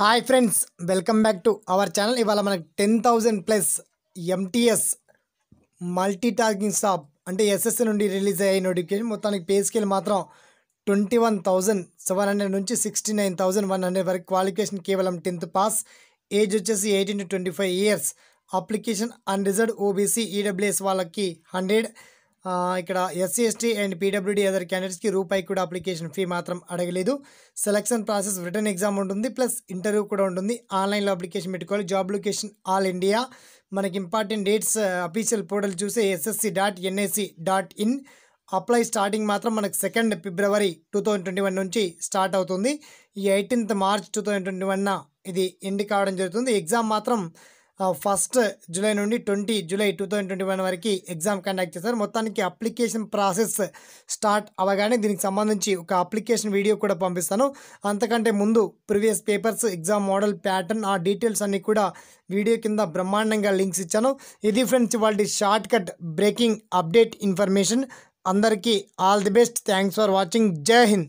hi friends welcome back to our channel ఇవాళ మనకు ten thousand plus MTS multi tasking staff అంటే SSC నుండి release అయ్యే notification మొత్తానికి పే స్కేల్ మాత్రం twenty one thousand seven hundred నుంచి sixty nine thousand one hundred వరకు qualification కేవలం టెన్త్ పాస్ ఏజ్ వచ్చేసి eighteen to twenty five years application reserve OBC EWS వాళ్ళకి హండ్రెడ్ ఇక్కడ SC ST and PWD other క్యాండిడేట్స్కి రూపాయి కూడా అప్లికేషన్ ఫీ మాత్రం అడగలేదు సెలక్షన్ ప్రాసెస్ రిటర్న్ ఎగ్జామ్ ఉంటుంది ప్లస్ ఇంటర్వ్యూ కూడా ఉంటుంది ఆన్లైన్లో అప్లికేషన్ పెట్టుకోవాలి జాబ్ లొకేషన్ ఆల్ ఇండియా మనకి ఇంపార్టెంట్ డేట్స్ అఫీషియల్ పోర్టల్ చూసే SSC dot NSC dot in apply starting మాత్రం మనకు second February two thousand twenty one నుంచి స్టార్ట్ అవుతుంది ఈ eighteenth March two thousand twenty వన్న ఇది ఎండ్ కావడం జరుగుతుంది ఎగ్జామ్ మాత్రం ఫస్ట్ జూలై నుండి twenty July two thousand twenty one వరకు ఎగ్జామ్ కండక్ట్ చేశారు మొత్తానికి అప్లికేషన్ ప్రాసెస్ స్టార్ట్ అవగానే దీనికి సంబంధించి ఒక అప్లికేషన్ వీడియో కూడా పంపిస్తాను అంతకంటే ముందు previous papers exam model pattern ఆ డీటెయిల్స్ అన్నీ కూడా వీడియో కింద బ్రహ్మాండంగా లింక్స్ ఇచ్చాను ఇది ఫ్రెండ్స్ వాళ్ళ short cut breaking update information అందరికీ all the best thanks for watching Jai Hind